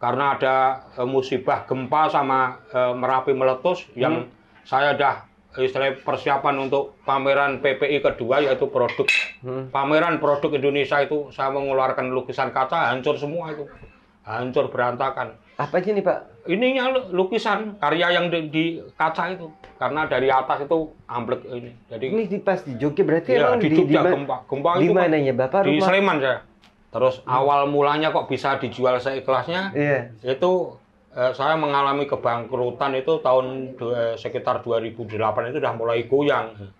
karena ada e, musibah gempa sama e, Merapi meletus yang hmm. saya dah istilah persiapan untuk pameran PPI kedua yaitu produk hmm. pameran produk Indonesia itu saya mengeluarkan lukisan kaca hancur semua itu hancur berantakan apa ini pak ininya lukisan karya yang di, di kaca itu karena dari atas itu amblek ini jadi ini di pas di Jogja berarti ya, di, di di, di, gempa gempa di itu kan mananya bapak di Sleman saya terus hmm. awal mulanya kok bisa dijual seikhlasnya Iya. itu eh, saya mengalami kebangkrutan itu tahun eh, dua, sekitar 2008 itu sudah mulai goyang hmm.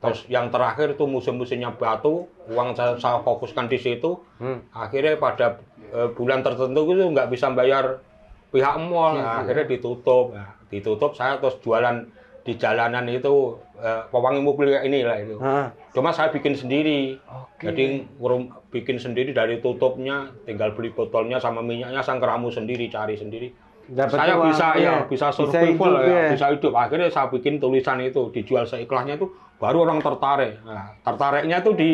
terus yang terakhir itu musim-musimnya batu uang saya, saya fokuskan di situ hmm. akhirnya pada eh, bulan tertentu itu nggak bisa bayar pihak mall hmm. akhirnya ditutup nah, ditutup saya terus jualan di jalanan itu Eh, pewangi mobil kayak ini lah itu. Ha. Cuma saya bikin sendiri. Okay. Jadi ngurum, bikin sendiri dari tutupnya, tinggal beli botolnya sama minyaknya keramu sendiri, cari sendiri. Dapat saya bisa ya, ya bisa survival bisa ya, ya, bisa hidup. Akhirnya saya bikin tulisan itu dijual seikhlasnya itu baru orang tertarik. Nah, tertariknya itu di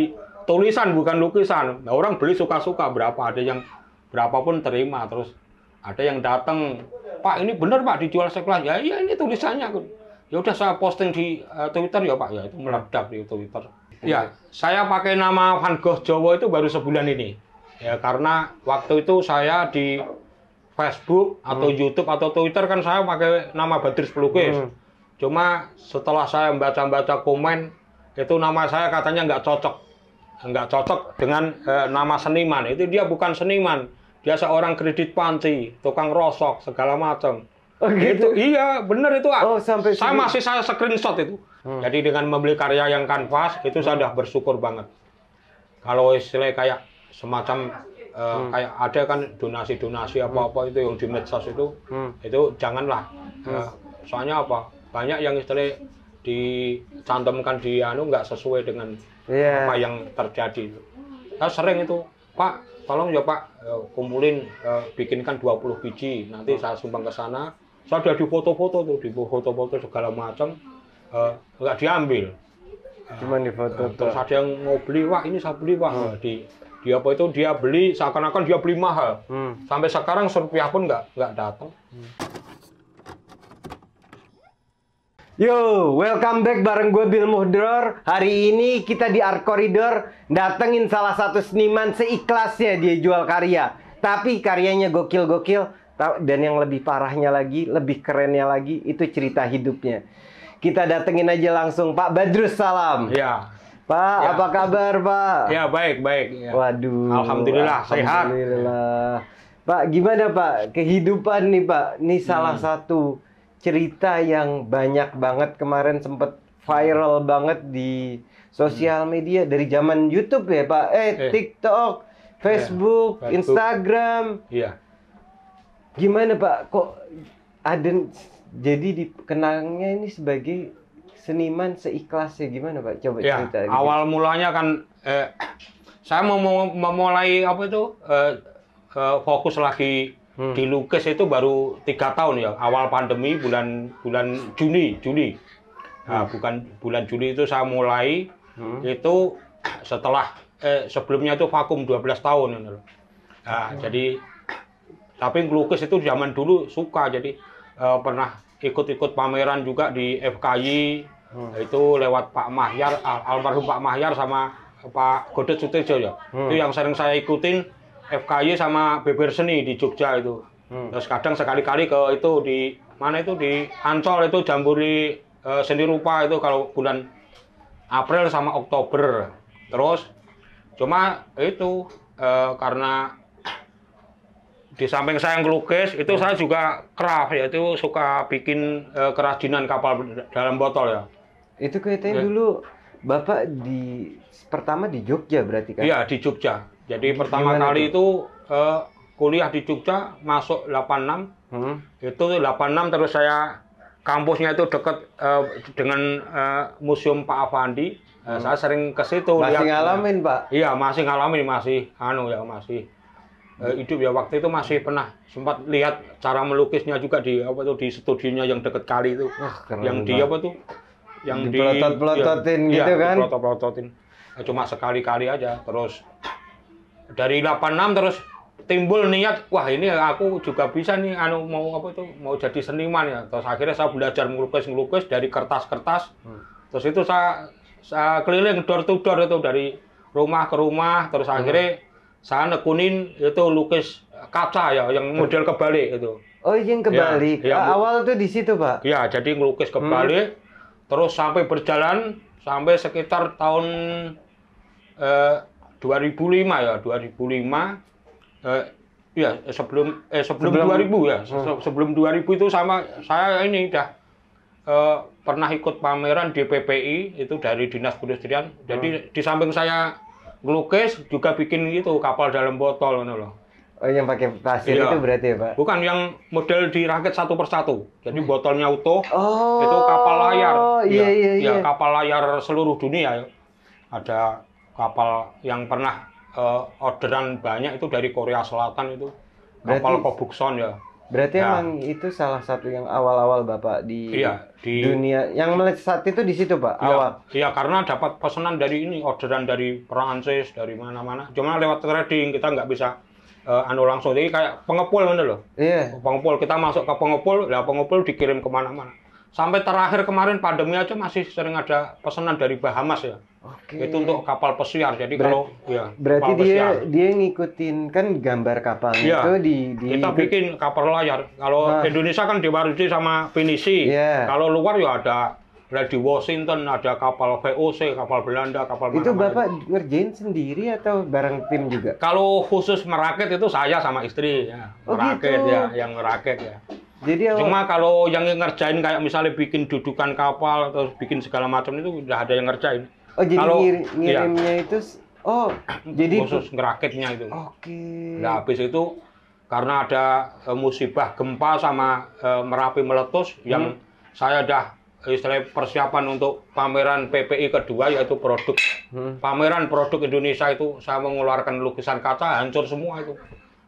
tulisan bukan lukisan. Nah, orang beli suka-suka berapa ada yang berapapun terima terus ada yang datang, "Pak, ini benar Pak dijual seikhlas." Ya, iya ini tulisannya ya udah saya posting di uh, Twitter ya Pak ya itu hmm. meledak di Twitter hmm. ya saya pakai nama Van Gogh Jawa itu baru sebulan ini ya karena waktu itu saya di Facebook atau hmm. YouTube atau Twitter kan saya pakai nama Badris Pelukis hmm. cuma setelah saya baca-baca komen itu nama saya katanya nggak cocok nggak cocok dengan eh, nama seniman itu dia bukan seniman dia seorang kredit panci tukang rosok segala macam Oh, gitu. itu Iya, benar itu. Oh, sampai saya sini. masih saya screenshot itu. Hmm. Jadi dengan membeli karya yang kanvas itu hmm. saya sudah bersyukur banget. Kalau istilah kayak semacam uh, kayak ada kan donasi-donasi hmm. apa-apa itu yang di medsos itu, hmm. itu janganlah. Hmm. Uh, soalnya apa? Banyak yang istilah dicantumkan di anu nggak sesuai dengan yeah. apa yang terjadi. Saya sering itu, Pak, tolong ya Pak eh, kumpulin uh, bikinkan 20 biji nanti hmm. saya sumbang ke sana saya sudah di foto foto tuh di foto foto segala macam hmm. eh, nggak uh, diambil hmm. cuman di foto eh, terus ada yang mau beli wah ini saya beli wah hmm. di di apa itu dia beli seakan-akan dia beli mahal hmm. sampai sekarang serupiah pun nggak nggak datang hmm. Yo, welcome back bareng gue Bill Muhdror. Hari ini kita di Art Corridor datengin salah satu seniman seikhlasnya dia jual karya. Tapi karyanya gokil-gokil, dan yang lebih parahnya lagi, lebih kerennya lagi, itu cerita hidupnya. Kita datengin aja langsung Pak Badrus Salam. Ya. Pak, ya. apa kabar Pak? Ya baik baik. Ya. Waduh. Alhamdulillah, sehat. Alhamdulillah. Pak, gimana Pak kehidupan nih Pak? Ini salah hmm. satu cerita yang banyak banget kemarin sempet viral banget di sosial hmm. media dari zaman YouTube ya Pak. Eh, eh. TikTok. Ya, Facebook, Facebook, Instagram. Iya gimana Pak kok ada jadi dikenangnya ini sebagai seniman seikhlasnya gimana Pak coba ya, cerita gitu. awal mulanya kan eh, saya mau mem memulai apa itu eh, eh, fokus lagi hmm. di lukis itu baru tiga tahun ya awal pandemi bulan bulan Juni Juni, nah, hmm. bukan bulan Juli itu saya mulai hmm. itu setelah eh, sebelumnya itu vakum 12 tahun nah, hmm. jadi tapi ngelukis itu zaman dulu suka jadi uh, pernah ikut-ikut pameran juga di FKI hmm. itu lewat Pak Mahyar al almarhum Pak Mahyar sama Pak Godet Sutejo ya. Hmm. Itu yang sering saya ikutin FKY sama Beber Seni di Jogja itu. Hmm. Terus kadang sekali-kali ke itu di mana itu di Ancol itu Jamburi e, eh, Seni Rupa itu kalau bulan April sama Oktober. Terus cuma itu e, karena di samping saya yang lukis itu hmm. saya juga craft yaitu suka bikin e, kerajinan kapal dalam botol ya itu kayaknya iya. dulu bapak di pertama di Jogja berarti kan iya di Jogja jadi pertama itu? kali itu, e, kuliah di Jogja masuk 86 hmm. itu 86 terus saya kampusnya itu dekat e, eh, dengan e, museum Pak Avandi. Hmm. saya sering ke situ. Masih lihat, ngalamin, Pak? Iya, masih ngalamin, masih anu ya, masih uh, hidup ya waktu itu masih pernah sempat lihat cara melukisnya juga di apa tuh di studionya yang deket kali itu Wah, yang banget. di apa tuh yang di pelotot-pelototin ya, gitu ya, kan pelotot-pelototin eh, cuma sekali-kali aja terus dari 86 terus timbul niat wah ini aku juga bisa nih anu mau apa tuh mau jadi seniman ya terus akhirnya saya belajar melukis melukis dari kertas-kertas hmm. terus itu saya, saya keliling door to door itu dari rumah ke rumah terus hmm. akhirnya sana nekunin itu lukis kaca ya yang model kebalik itu. Oh, yang ya, kebalik. Ya, ya, awal tuh di situ, Pak. Ya, jadi ngelukis hmm. kebalik hmm. terus sampai berjalan sampai sekitar tahun eh, 2005 ya, 2005 eh, ya sebelum eh sebelum, sebelum 2000 ya. hmm. Sebelum 2000 itu sama saya ini dah eh, pernah ikut pameran di PPI itu dari Dinas Perindustrian. Hmm. Jadi di samping saya ngelukis juga bikin itu kapal dalam botol ini loh. Oh, yang pakai pasir iya. itu berarti ya, Pak? Bukan, yang model dirakit satu persatu. Jadi oh. botolnya utuh, oh, itu kapal layar. Iya, iya, iya. Ya, kapal layar seluruh dunia. Ada kapal yang pernah uh, orderan banyak itu dari Korea Selatan itu. Kapal berarti... Kobukson ya. Berarti nah, emang itu salah satu yang awal-awal Bapak di, iya, di dunia yang saat itu di situ, Pak, iya, awal. Iya, karena dapat pesanan dari ini, orderan dari Perancis, dari mana-mana. Cuma lewat trading kita nggak bisa uh, anu langsung. Jadi kayak pengepul gitu loh. Iya. Pengepul kita masuk ke pengepul, lah pengepul dikirim kemana mana Sampai terakhir kemarin pandemi aja masih sering ada pesanan dari Bahamas ya. Okay. Itu untuk kapal pesiar. Jadi Ber kalau ya berarti kapal dia pesiar. dia ngikutin kan gambar kapal ya. itu di, di kita ikut. bikin kapal layar. Kalau nah. Indonesia kan diwarisi sama Finisi Yeah. Kalau luar ya ada di Washington ada kapal VOC, kapal Belanda, kapal Itu mana Bapak ngerjain sendiri atau bareng tim juga? Kalau khusus merakit itu saya sama istri ya. Oh, merakit gitu. ya, yang merakit ya. Jadi cuma kalau yang ngerjain kayak misalnya bikin dudukan kapal atau bikin segala macam itu udah ada yang ngerjain. Oh jadi kalau, ngir iya. ngirimnya iya. itu oh jadi khusus ngerakitnya itu. Oke. Okay. Nah habis itu karena ada e, musibah gempa sama e, merapi meletus hmm. yang saya dah istilah persiapan untuk pameran PPI kedua yaitu produk hmm. pameran produk Indonesia itu saya mengeluarkan lukisan kaca hancur semua itu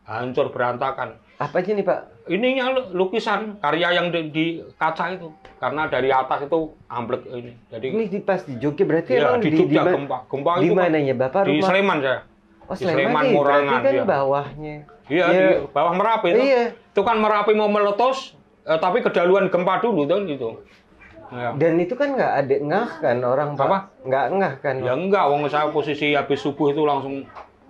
hancur berantakan apa aja pak ininya lukisan karya yang di, di kaca itu karena dari atas itu amblek ini jadi ini di pas di Jogja berarti ya, di, di Jogja gempa gempa di kan mana ya bapak di rumah? Sleman saya oh, di Sleman, Sleman Morangan kan ya. bawahnya iya ya. di iya. bawah Merapi itu iya. itu kan Merapi mau meletus eh, tapi kedaluan gempa dulu tuh itu ya. dan itu kan nggak ada ngah kan orang apa nggak ngah kan ya enggak wong saya posisi habis subuh itu langsung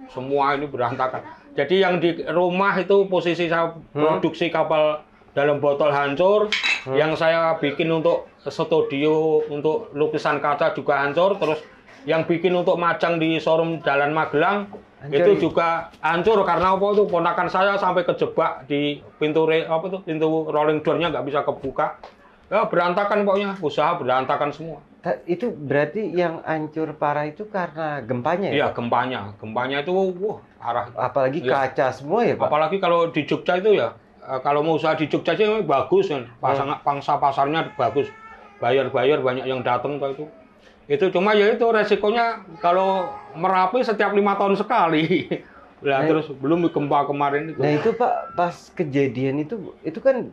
semua ini berantakan jadi yang di rumah itu posisi saya hmm. produksi kapal dalam botol hancur, hmm. yang saya bikin untuk studio untuk lukisan kaca juga hancur, terus yang bikin untuk macang di showroom Jalan Magelang hancur. itu ya? juga hancur karena apa itu ponakan saya sampai kejebak di pintu re, apa tuh pintu rolling doornya nggak bisa kebuka. Ya, berantakan pokoknya usaha berantakan semua. Eh, itu berarti yang hancur parah itu karena gempanya ya? Iya gempanya, gempanya itu wah arah apalagi ya. kaca semua ya Pak. Apalagi kalau di Jogja itu ya eh, kalau mau usaha di Jogja sih bagus kan. Hmm. Pasang, hmm. Pangsa pasarnya bagus. Bayar-bayar banyak yang datang itu. Itu cuma ya itu resikonya kalau Merapi setiap lima tahun sekali. Lah nah, terus belum gempa kemarin itu. Nah itu Pak pas kejadian itu itu kan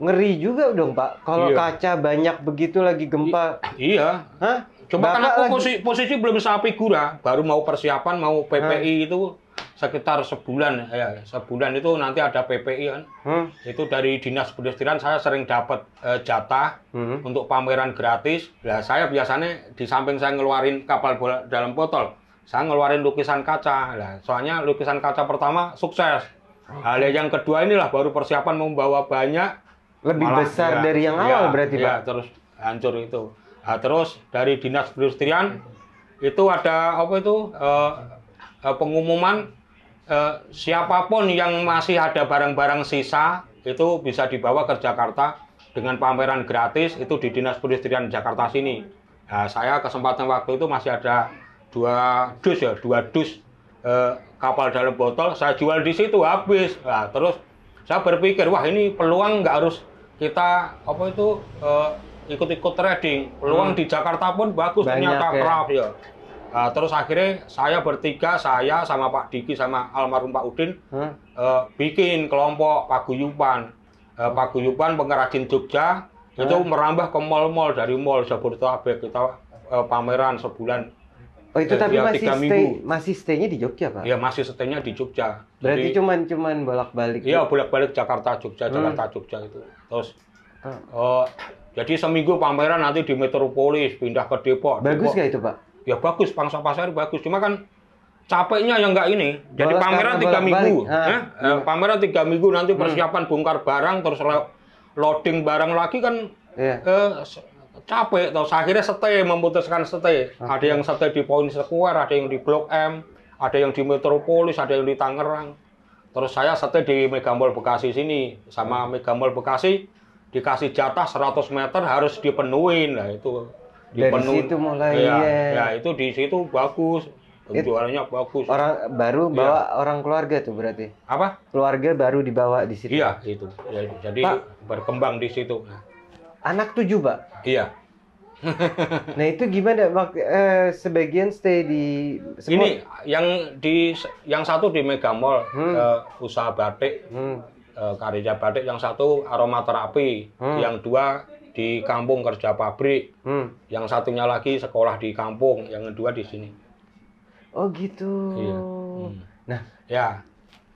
ngeri juga dong Pak. Kalau iya. kaca banyak begitu lagi gempa. I iya. Hah? Coba Bapak kan aku posisi, posisi belum sapi gura, baru mau persiapan mau PPI Hah? itu sekitar sebulan ya sebulan itu nanti ada PPI kan hmm? itu dari dinas pendistrian saya sering dapat e, jatah hmm? untuk pameran gratis lah saya biasanya di samping saya ngeluarin kapal bola dalam botol saya ngeluarin lukisan kaca lah soalnya lukisan kaca pertama sukses hal oh. yang kedua inilah baru persiapan membawa banyak lebih malah, besar ya, dari yang iya, awal ya, berarti ya, pak terus hancur itu nah, terus dari dinas pendistrian itu ada apa itu e, e pengumuman eh, siapapun yang masih ada barang-barang sisa itu bisa dibawa ke Jakarta dengan pameran gratis itu di Dinas Perindustrian Jakarta sini. Nah, saya kesempatan waktu itu masih ada dua dus ya, dua dus eh, kapal dalam botol. Saya jual di situ habis. Nah, terus saya berpikir wah ini peluang nggak harus kita apa itu eh, ikut-ikut trading. Peluang hmm. di Jakarta pun bagus Banyak, ternyata ya. ya. Uh, terus akhirnya saya bertiga, saya sama Pak Diki sama almarhum Pak Udin hmm? uh, bikin kelompok Pak Eh, Pak paguyupan pengrajin Jogja hmm? itu merambah ke mall-mall dari mall Jabodetabek kita uh, eh, pameran sebulan. Oh itu tapi ya masih stay, minggu. masih stay-nya di Jogja, Pak? Iya, masih stay-nya di Jogja. Berarti Jadi, cuman cuman bolak-balik. Iya, ya? bolak-balik Jakarta Jogja, hmm. Jakarta Jogja itu. Terus hmm. jadi seminggu pameran nanti di Metropolis, pindah ke Depok. Bagus nggak itu, Pak? ya bagus pangsa pasar bagus cuma kan capeknya yang enggak ini jadi pameran tiga minggu ah. eh, iya. pameran tiga minggu nanti hmm. persiapan hmm. bongkar barang terus loading barang lagi kan iya. eh, capek terus akhirnya stay memutuskan stay okay. ada yang stay di poin Square ada yang di Blok M ada yang di Metropolis ada yang di Tangerang terus saya stay di Megamall Bekasi sini sama hmm. Megamall Bekasi dikasih jatah 100 meter harus dipenuhin lah itu dari penuh, situ mulai ya, ya. ya itu di situ bagus penjualannya bagus orang baru bawa ya. orang keluarga tuh berarti apa keluarga baru dibawa di situ iya itu ya, jadi pak, berkembang di situ anak tujuh pak iya nah itu gimana pak eh, sebagian stay di semua? ini yang di yang satu di Megamall hmm. eh, usaha batik hmm. eh, karya batik yang satu aromaterapi hmm. yang dua di kampung kerja pabrik, hmm. yang satunya lagi sekolah di kampung, yang kedua di sini. Oh gitu. Iya. Hmm. Nah, ya.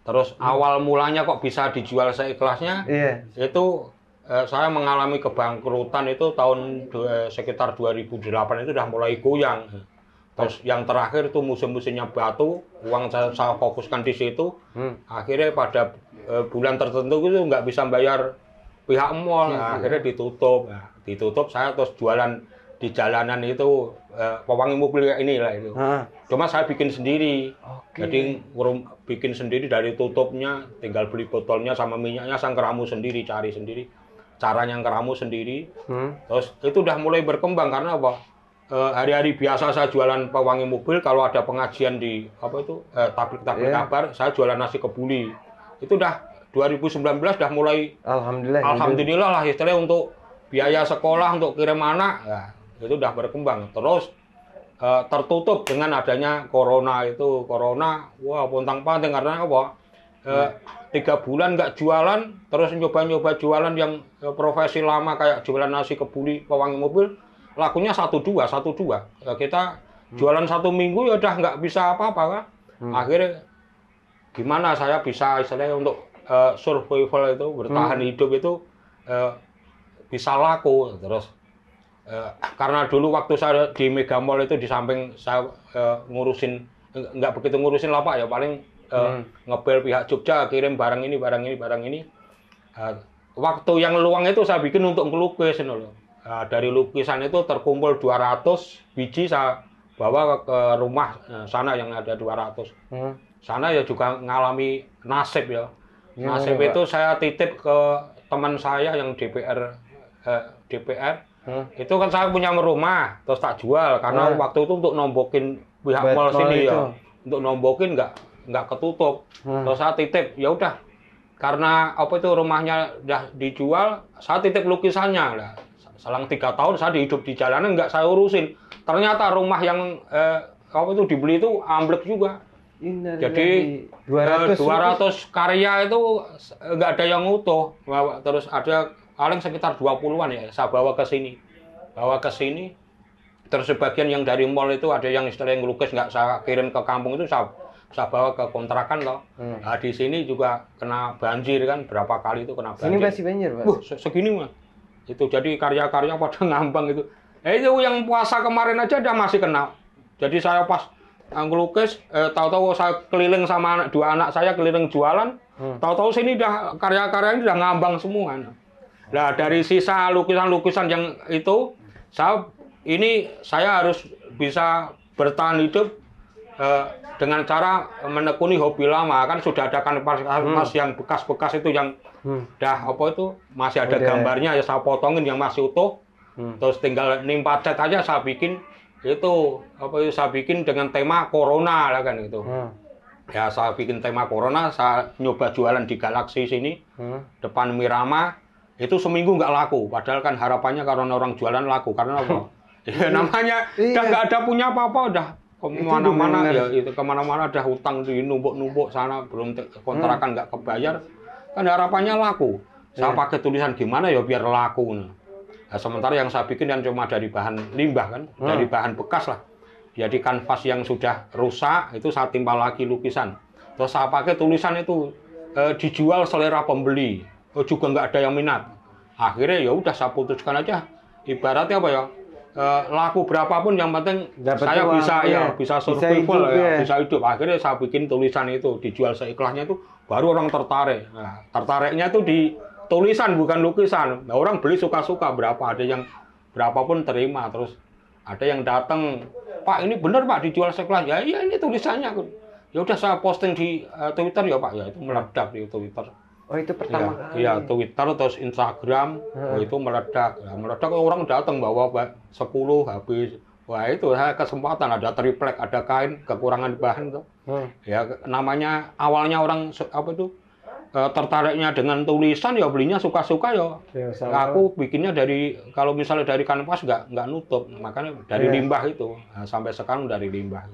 Terus hmm. awal mulanya kok bisa dijual seikhlasnya? Iya. Itu eh, saya mengalami kebangkrutan itu tahun eh, sekitar 2008 itu sudah mulai goyang. Hmm. Terus yang terakhir itu musim-musimnya batu, uang saya, saya fokuskan di situ. Hmm. Akhirnya pada eh, bulan tertentu itu nggak bisa bayar pihak mall nah, akhirnya ditutup ya. ditutup saya terus jualan di jalanan itu eh, pewangi mobil kayak ini lah itu ha. cuma saya bikin sendiri okay. jadi ngurum bikin sendiri dari tutupnya tinggal beli botolnya sama minyaknya sang keramu sendiri cari sendiri cara yang keramu sendiri hmm. terus itu udah mulai berkembang karena apa eh, hari-hari eh, biasa saya jualan pewangi mobil kalau ada pengajian di apa itu eh, tablik tablik iya. yeah. kabar saya jualan nasi kebuli itu udah 2019 sudah mulai alhamdulillah alhamdulillah lah istilahnya untuk biaya sekolah untuk kirim anak ya itu sudah berkembang terus eh, tertutup dengan adanya corona itu corona wah pontang panting karena apa eh, hmm. tiga bulan nggak jualan terus nyoba-nyoba jualan yang eh, profesi lama kayak jualan nasi kebuli pewangi mobil lakunya satu dua satu dua ya, kita hmm. jualan satu minggu ya udah nggak bisa apa-apa kan hmm. akhirnya gimana saya bisa istilahnya untuk Eh, survival itu bertahan hmm. hidup itu uh, bisa laku terus uh, karena dulu waktu saya di Mega Mall itu di samping saya uh, ngurusin nggak begitu ngurusin lapak ya paling uh, hmm. ngebel pihak Jogja kirim barang ini barang ini barang ini uh, waktu yang luang itu saya bikin untuk melukis loh uh, dari lukisan itu terkumpul 200 biji saya bawa ke rumah sana yang ada 200 hmm. sana ya juga ngalami nasib ya Ya, nasib ya, itu saya titip ke teman saya yang DPR eh, DPR Hmm. Itu kan saya punya rumah, terus tak jual karena hmm. waktu itu untuk nombokin pihak mall sini ya. itu. ya. Untuk nombokin nggak nggak ketutup. Hmm. Terus saya titip, ya udah. Karena apa itu rumahnya udah dijual, saya titip lukisannya lah. Selang tiga tahun saya dihidup di jalanan nggak saya urusin. Ternyata rumah yang eh, apa itu dibeli itu amblek juga. Jadi 200 200 eh, karya itu eh, nggak ada yang utuh. Terus ada paling sekitar 20-an ya saya bawa ke sini. Bawa ke sini. Terus sebagian yang dari mall itu ada yang istilahnya ngelukis nggak saya kirim ke kampung itu saya saya bawa ke kontrakan loh. Hmm. Nah, di sini juga kena banjir kan berapa kali itu kena banjir. Ini masih banjir, Pak. Uh, segini mah. Itu jadi karya-karya pada ngambang itu. Eh itu yang puasa kemarin aja udah masih kena. Jadi saya pas aku lukis, eh, tahu-tahu saya keliling sama anak, dua anak saya keliling jualan, hmm. tahu-tahu sini dah karya-karya ini udah ngambang semua. Nah dari sisa lukisan-lukisan yang itu, saya ini saya harus bisa bertahan hidup eh, dengan cara menekuni hobi lama kan sudah ada kan pas, pas hmm. yang bekas-bekas itu yang hmm. dah apa itu masih ada oh, iya. gambarnya ya saya potongin yang masih utuh hmm. terus tinggal nimpa cat aja saya bikin itu apa itu ya, saya bikin dengan tema corona lah kan itu hmm. ya saya bikin tema corona saya nyoba jualan di galaksi sini hmm. depan Mirama itu seminggu nggak laku padahal kan harapannya karena orang jualan laku karena apa hmm. ya namanya iya. udah nggak ada punya apa-apa udah kemana-mana ya itu kemana-mana ada hutang di numpuk-numpuk sana belum kontrakan hmm. nggak hmm. kebayar kan harapannya laku saya yeah. pakai tulisan gimana ya biar laku nih Nah, sementara yang saya bikin yang cuma dari bahan limbah kan, hmm. dari bahan bekas lah. Jadi kanvas yang sudah rusak itu saya timpa lagi lukisan. Terus saya pakai tulisan itu e, dijual selera pembeli. Oh, juga nggak ada yang minat. Akhirnya ya udah saya putuskan aja. Ibaratnya apa ya? E, laku berapapun yang penting Dapat saya uang, bisa ya, ya bisa survival bisa hidup, ya, ya, bisa hidup. Akhirnya saya bikin tulisan itu dijual seikhlasnya itu baru orang tertarik. Nah, tertariknya itu di tulisan bukan lukisan. Nah, orang beli suka-suka berapa, ada yang berapapun terima. Terus ada yang datang, Pak ini benar Pak dijual sekelas. Ya iya ini tulisannya. Ya udah saya posting di uh, Twitter ya Pak, ya itu meledak di Twitter. Oh itu pertama ya, kali. Iya Twitter terus Instagram hmm. itu meledak. Ya, meledak orang datang bawa Pak sepuluh habis. Wah itu saya eh, kesempatan ada triplek, ada kain kekurangan bahan tuh. Hmm. Ya namanya awalnya orang apa itu e, tertariknya dengan tulisan ya belinya suka-suka ya. ya aku bikinnya dari kalau misalnya dari kanvas nggak nggak nutup makanya dari ya. limbah itu nah, sampai sekarang dari limbah.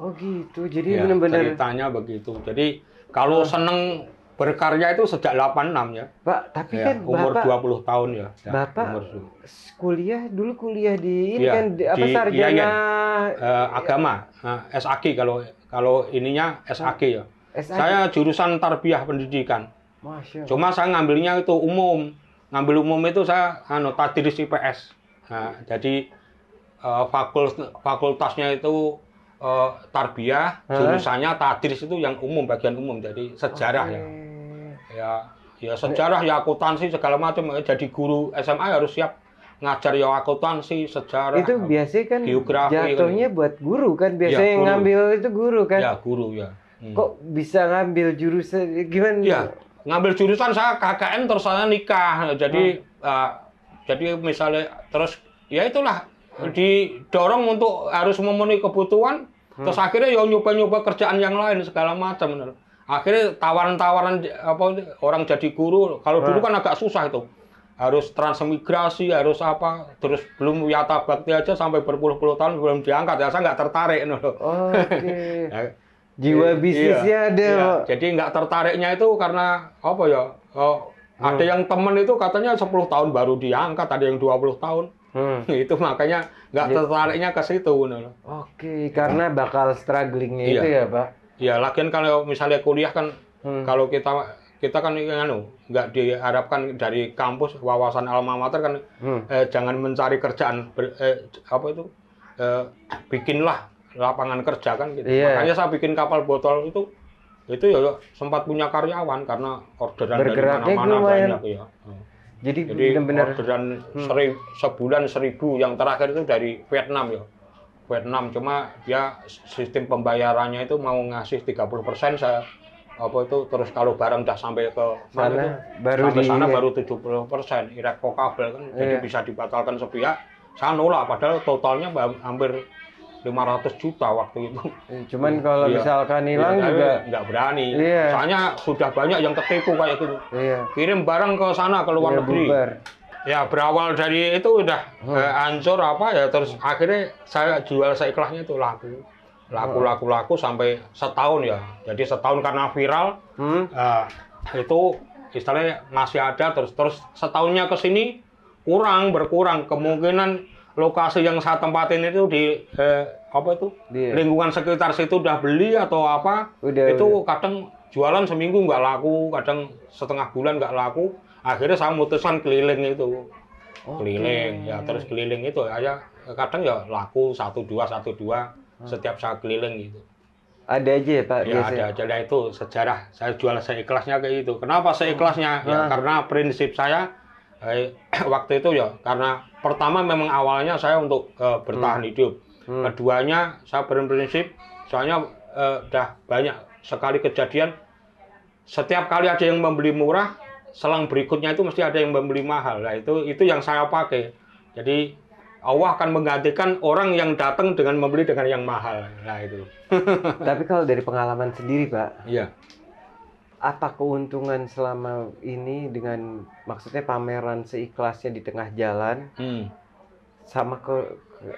Oh gitu jadi ya, benar-benar ceritanya begitu jadi kalau oh. seneng berkarya itu sejak 86 ya. Pak, tapi ya, kan umur Bapak, 20 tahun ya. ya Bapak umur kuliah dulu kuliah di ini ya, kan di, apa di, iya, sarjana ya, ya. Uh, agama, uh, nah, SAK kalau kalau ininya SAK ya. SIP. Saya jurusan tarbiyah pendidikan. Masya Cuma saya ngambilnya itu umum. Ngambil umum itu saya anu tadris IPS. Nah, jadi uh, eh, fakult, fakultasnya itu uh, tarbiyah, jurusannya tadris itu yang umum bagian umum. Jadi sejarah okay. ya. Ya, ya sejarah ya akuntansi segala macam. Eh, jadi guru SMA harus siap ngajar ya akuntansi sejarah itu biasanya kan geografi jatuhnya kan. buat guru kan biasanya ya, guru. yang ngambil itu guru kan ya guru ya hmm. kok bisa ngambil jurusan gimana? Ya, ngambil jurusan saya KKN terus saya nikah. Jadi hmm. uh, jadi misalnya terus ya itulah hmm. didorong untuk harus memenuhi kebutuhan hmm. terus akhirnya ya nyoba-nyoba kerjaan yang lain segala macam akhirnya tawaran-tawaran apa orang jadi guru kalau hmm. dulu kan agak susah itu harus transmigrasi harus apa terus belum yata bakti aja sampai berpuluh-puluh tahun belum diangkat ya saya nggak tertarik gitu loh Oh, okay. Ya jiwa iya. bisnisnya iya. ada iya. jadi nggak tertariknya itu karena apa ya oh, hmm. ada yang temen itu katanya 10 tahun baru diangkat ada yang 20 tahun hmm. itu makanya nggak tertariknya ke situ oke okay, karena bakal strugglingnya iya. itu ya pak ya lagian kalau misalnya kuliah kan hmm. kalau kita kita kan anu nggak diharapkan dari kampus wawasan alma mater kan hmm. eh, jangan mencari kerjaan ber, eh, apa itu eh, bikinlah lapangan kerja kan gitu. Yeah. Makanya saya bikin kapal botol itu itu ya sempat punya karyawan karena orderan Bergerak dari mana-mana eh, banyak ya. Jadi, Jadi benar-benar orderan hmm. seri, sebulan seribu yang terakhir itu dari Vietnam ya. Vietnam cuma dia sistem pembayarannya itu mau ngasih 30% saya apa itu terus kalau barang udah sampai ke sana itu, baru sampai di, sana baru 70 persen irrevocable kan iya. jadi bisa dibatalkan sepihak saya nolak padahal totalnya hampir 500 juta waktu itu. Eh, cuman iya. kalau iya. misalkan hilang iya, juga nggak berani. Iya. Soalnya sudah banyak yang tertipu kayak gitu. Iya. Kirim barang ke sana ke luar iya, negeri. Bubar. Ya berawal dari itu udah hmm. eh, apa ya terus akhirnya saya jual seikhlasnya itu laku. Laku, hmm. laku laku sampai setahun ya. Jadi setahun karena viral hmm. eh, itu istilahnya masih ada terus terus setahunnya ke sini kurang berkurang kemungkinan lokasi yang saya tempatin itu di eh, apa itu yeah. lingkungan sekitar situ udah beli atau apa udah, itu udah. kadang jualan seminggu nggak laku kadang setengah bulan nggak laku akhirnya saya mutusan keliling itu okay. keliling ya terus keliling itu aja kadang ya laku satu dua satu dua hmm. setiap saya keliling gitu ada aja ya pak ya biasanya. ada aja nah, itu sejarah saya jual seikhlasnya kayak itu kenapa seikhlasnya oh. ya, nah. karena prinsip saya Eh, waktu itu ya karena pertama memang awalnya saya untuk uh, bertahan hmm. hidup hmm. keduanya saya berprinsip soalnya udah eh, dah banyak sekali kejadian setiap kali ada yang membeli murah selang berikutnya itu mesti ada yang membeli mahal nah itu itu yang saya pakai jadi Allah akan menggantikan orang yang datang dengan membeli dengan yang mahal nah itu tapi kalau dari pengalaman sendiri pak iya apa keuntungan selama ini dengan maksudnya pameran seikhlasnya di tengah jalan hmm. sama ke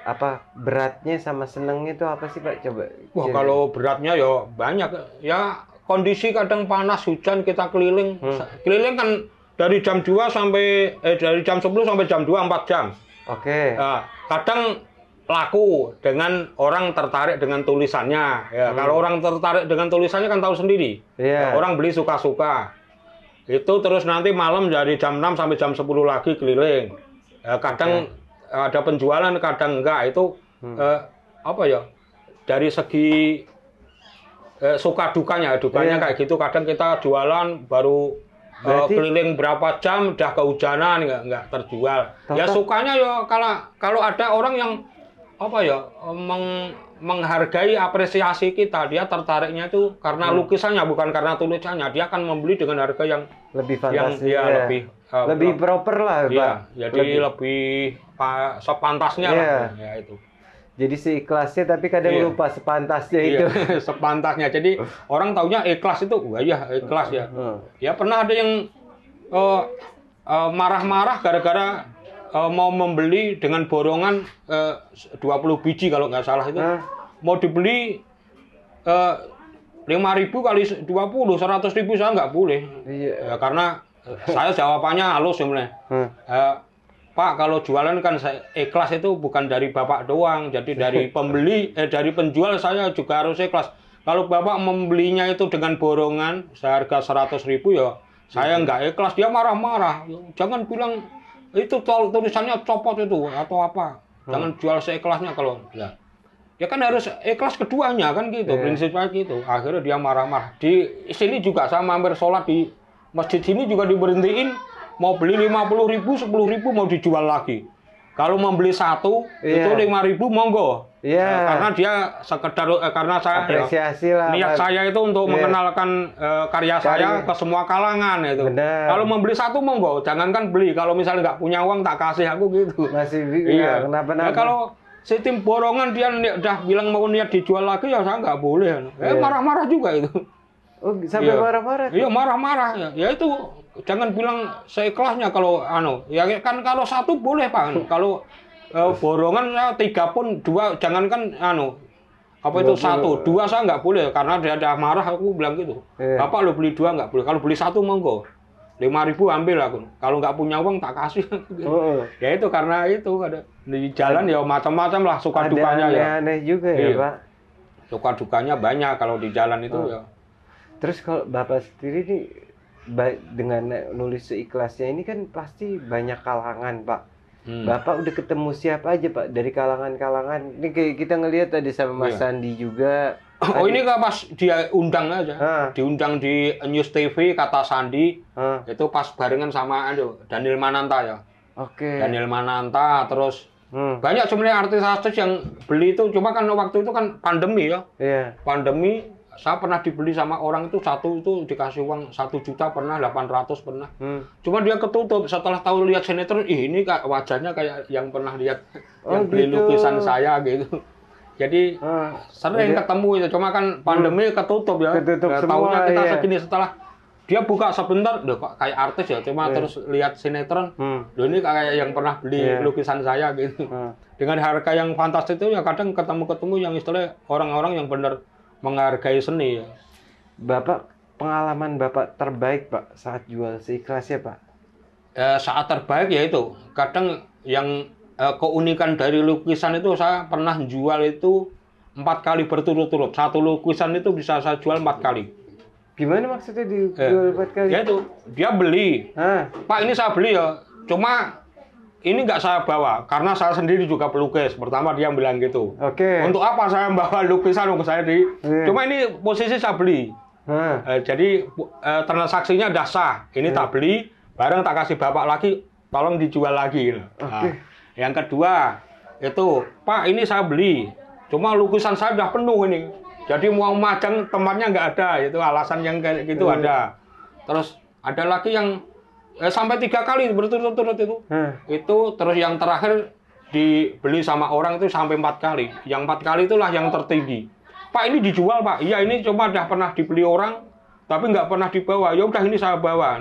apa beratnya sama senengnya itu apa sih pak coba wah jadi. kalau beratnya ya banyak ya kondisi kadang panas hujan kita keliling hmm. keliling kan dari jam 2 sampai eh dari jam 10 sampai jam 2 4 jam oke okay. nah, kadang laku dengan orang tertarik dengan tulisannya. Ya, hmm. Kalau orang tertarik dengan tulisannya kan tahu sendiri. Yeah. Nah, orang beli suka-suka. Itu terus nanti malam dari jam 6 sampai jam 10 lagi keliling. Ya, kadang okay. ada penjualan, kadang enggak. Itu hmm. eh, apa ya? Dari segi eh, suka dukanya, dukanya yeah. kayak gitu. Kadang kita jualan baru eh, Berarti, keliling berapa jam udah kehujanan nggak nggak terjual. Tata, ya sukanya ya kalau kalau ada orang yang apa ya meng, menghargai apresiasi kita dia tertariknya itu karena hmm. lukisannya bukan karena tulisannya dia akan membeli dengan harga yang lebih fantastis yang dia ya. Eh, lebih uh, lebih proper lah ya pak jadi lebih, lebih pa, sepantasnya yeah. lah iya. ya itu jadi si ikhlasnya tapi kadang yeah. lupa sepantasnya yeah. itu sepantasnya jadi orang taunya ikhlas itu wah ya ikhlas ya hmm. ya pernah ada yang marah-marah eh, uh, eh, marah-marah gara-gara uh, mau membeli dengan borongan eh, uh, 20 biji kalau nggak salah itu hmm. mau dibeli eh, lima uh, ribu kali dua puluh seratus ribu saya nggak boleh iya. uh, karena saya jawabannya halus sebenarnya hmm. uh, Pak kalau jualan kan saya, ikhlas itu bukan dari bapak doang jadi dari pembeli eh dari penjual saya juga harus ikhlas kalau bapak membelinya itu dengan borongan seharga seratus ribu ya saya iya. nggak ikhlas dia marah-marah jangan bilang itu tulisannya copot itu atau apa hmm. jangan hmm. jual seikhlasnya kalau ya ya kan harus ikhlas keduanya kan gitu yeah. prinsipnya gitu akhirnya dia marah-marah di sini juga sama hampir sholat di masjid sini juga diberhentiin mau beli lima puluh ribu sepuluh ribu mau dijual lagi kalau membeli satu yeah. itu lima ribu monggo. Yeah. Iya. Nah, karena dia sekedar eh, karena saya apresiasi ya, lah. Eh, niat saya itu untuk yeah. mengenalkan eh, karya, karya saya ke semua kalangan itu. Kalau membeli satu monggo, jangankan beli. Kalau misalnya nggak punya uang tak kasih aku gitu. Masih iya. yeah. kenapa nah, kalau tim borongan dia udah bilang mau niat dijual lagi ya saya nggak boleh. Eh iya. marah-marah yeah. juga itu. Oh, sampai iya. marah-marah. Iya, marah-marah. Ya. ya itu jangan bilang seikhlasnya kalau ano Ya kan kalau satu boleh, Pak. Anu. kalau eh, borongan ya, tiga pun dua jangankan ano apa itu satu dua saya nggak boleh karena dia ada marah aku bilang gitu iya. bapak lo beli dua nggak boleh kalau beli satu monggo lima ribu ambil aku kalau nggak punya uang tak kasih oh. ya itu karena itu ada di jalan ya macam-macam lah suka ada dukanya aneh -aneh ya aneh juga ya, iya. pak suka dukanya banyak kalau di jalan itu oh. ya terus kalau bapak sendiri nih dengan nulis seikhlasnya ini kan pasti banyak kalangan pak hmm. bapak udah ketemu siapa aja pak dari kalangan-kalangan ini kayak kita ngelihat tadi sama mas yeah. Sandi juga Oh Adi. ini kan pas dia undang aja, ha. diundang di News TV kata Sandi, ha. itu pas barengan sama aduh Daniel Mananta ya. Oke. Okay. Daniel Mananta terus hmm. banyak sebenarnya artis-artis yang beli itu cuma kan waktu itu kan pandemi ya. Yeah. Pandemi saya pernah dibeli sama orang itu satu itu dikasih uang satu juta pernah 800 pernah hmm. cuma dia ketutup setelah tahu lihat sinetron Ih, ini kak, wajahnya kayak yang pernah lihat oh, yang beli gitu. lukisan saya gitu jadi hmm. sering jadi, ketemu itu cuma kan pandemi hmm. ketutup ya ketutup nah, kita iya. segini setelah dia buka sebentar deh kok kayak artis ya cuma iya. terus lihat sinetron hmm. loh ini kayak yang pernah beli iya. lukisan saya gitu hmm. dengan harga yang fantastis itu ya kadang ketemu-ketemu yang istilah orang-orang yang benar menghargai seni ya. Bapak pengalaman Bapak terbaik Pak saat jual ya Pak? Eh, saat terbaik ya itu kadang yang eh, keunikan dari lukisan itu saya pernah jual itu empat kali berturut-turut satu lukisan itu bisa saya jual empat kali. Gimana maksudnya eh, dijual eh, empat kali? Ya itu dia beli. Ah. Pak ini saya beli ya cuma ini nggak saya bawa karena saya sendiri juga pelukis. Pertama dia bilang gitu. Oke. Okay. Untuk apa saya bawa lukisan untuk saya di? Hmm. Cuma ini posisi saya beli. Hmm. Eh, jadi eh, transaksinya sudah sah. Ini hmm. tak beli, barang tak kasih bapak lagi, tolong dijual lagi. Gitu. Oke. okay. Nah, yang kedua itu Pak ini saya beli, cuma lukisan saya sudah penuh ini. Jadi mau macam tempatnya nggak ada, itu alasan yang kayak gitu hmm. ada. Terus ada lagi yang eh, sampai tiga kali berturut-turut itu. Hmm. Itu terus yang terakhir dibeli sama orang itu sampai empat kali. Yang empat kali itulah yang tertinggi. Pak ini dijual pak. Iya ini cuma dah pernah dibeli orang, tapi nggak pernah dibawa. Ya udah ini saya bawa.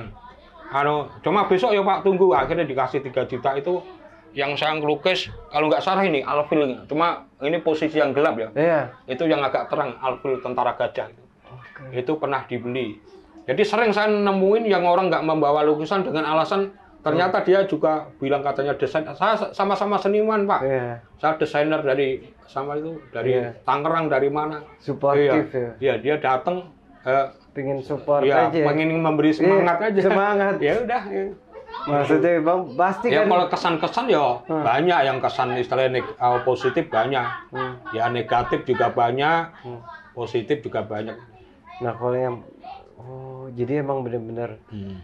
Anu, cuma besok ya pak tunggu. Akhirnya dikasih 3 juta itu yang saya lukis kalau nggak salah ini Alfil cuma ini posisi yang gelap ya yeah. itu yang agak terang Alfil tentara gajah itu okay. itu pernah dibeli jadi sering saya nemuin yang orang nggak membawa lukisan dengan alasan ternyata oh. dia juga bilang katanya desain saya sama-sama seniman pak yeah. saya desainer dari sama itu dari yeah. Tangerang dari mana supportif iya. ya, iya, dia datang eh, pingin support ya, aja pengen memberi iya, semangat yeah, aja semangat ya udah ya. maksudnya bang pasti ya kan... kalau kesan-kesan ya hmm. banyak yang kesan istilahnya uh, positif banyak hmm. ya negatif juga banyak hmm. positif juga banyak nah kalau yang jadi emang bener-bener hmm.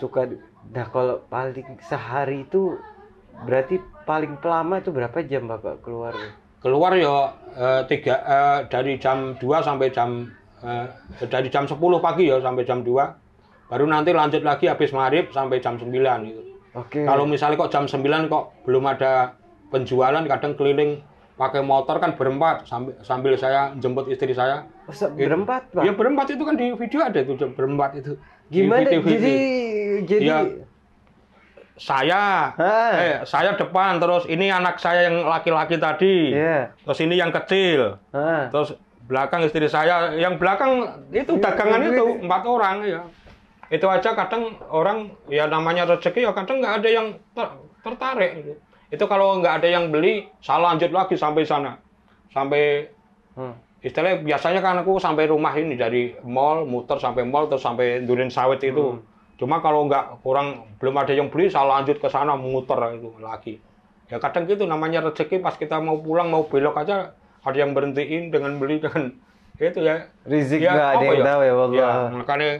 suka nah kalau paling sehari itu berarti paling lama itu berapa jam bapak keluar keluar ya eh, tiga eh, dari jam 2 sampai jam eh, dari jam 10 pagi ya sampai jam 2 baru nanti lanjut lagi habis maghrib sampai jam 9 gitu. Oke. Okay. Kalau misalnya kok jam 9 kok belum ada penjualan kadang keliling pakai motor kan berempat sambil, sambil saya jemput istri saya Masa gitu. berempat, Pak? Ya berempat itu kan di video ada itu berempat itu. Gimana? Di jadi jadi ya, saya, eh, saya depan, terus ini anak saya yang laki-laki tadi, yeah. terus ini yang kecil, terus belakang istri saya, yang belakang itu ya, dagangan itu empat orang ya. Itu aja kadang orang ya namanya rezeki ya kadang nggak ada yang ter tertarik. Gitu. Itu kalau nggak ada yang beli, saya lanjut lagi sampai sana, sampai hmm istilahnya biasanya kan aku sampai rumah ini dari mall muter sampai mall terus sampai durian sawit itu hmm. cuma kalau nggak kurang belum ada yang beli saya lanjut ke sana muter itu lagi ya kadang gitu namanya rezeki pas kita mau pulang mau belok aja ada yang berhentiin dengan beli dengan itu ya rezeki ya, ada yang ya? tahu ya ya, makanya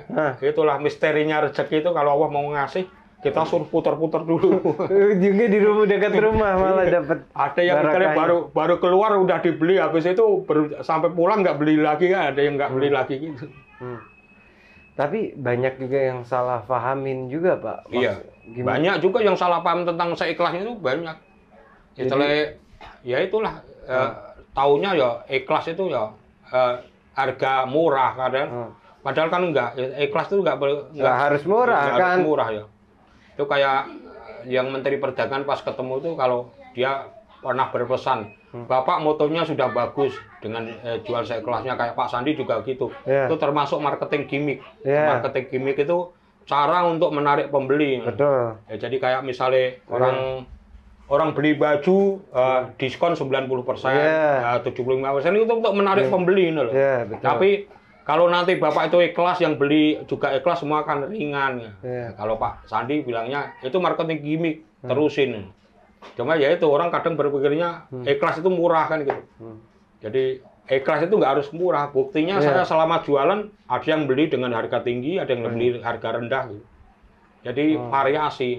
itulah misterinya rezeki itu kalau Allah mau ngasih kita iya. suruh putar-putar dulu. juga di rumah dekat rumah iya. malah dapat. Ada yang barang baru gitu. baru keluar udah dibeli habis itu ber, sampai pulang nggak beli lagi kan ada yang nggak hmm. beli lagi gitu. Hmm. Tapi banyak juga yang salah pahamin juga pak. Mas, iya. Gimana? Banyak juga yang salah paham tentang seikhlas itu banyak. Ya, itulah ya itulah eh, hmm. eh, taunya ya ikhlas itu ya eh, harga murah kadang. Hmm. Padahal kan enggak, ikhlas itu enggak, enggak, enggak harus murah enggak kan. Harus murah ya itu kayak yang Menteri Perdagangan pas ketemu tuh kalau dia pernah berpesan hmm. Bapak motonya sudah bagus dengan eh, jual sekelasnya kayak Pak Sandi juga gitu yeah. itu termasuk marketing gimmick yeah. marketing gimmick itu cara untuk menarik pembeli Betul. Ya, jadi kayak misalnya yeah. orang orang beli baju uh, diskon 90 persen, yeah. uh, 75 persen itu untuk menarik yeah. pembeli, loh. Yeah, betul. Tapi kalau nanti Bapak itu ikhlas yang beli juga ikhlas semua akan ringan. Yeah. Iya. Kalau Pak Sandi bilangnya itu marketing gimmick, hmm. terusin. Cuma ya itu orang kadang berpikirnya hmm. ikhlas itu murah kan gitu. Hmm. Jadi ikhlas itu nggak harus murah. Buktinya yeah. saya selama jualan ada yang beli dengan harga tinggi, ada yang hmm. beli harga rendah gitu. Jadi hmm. variasi.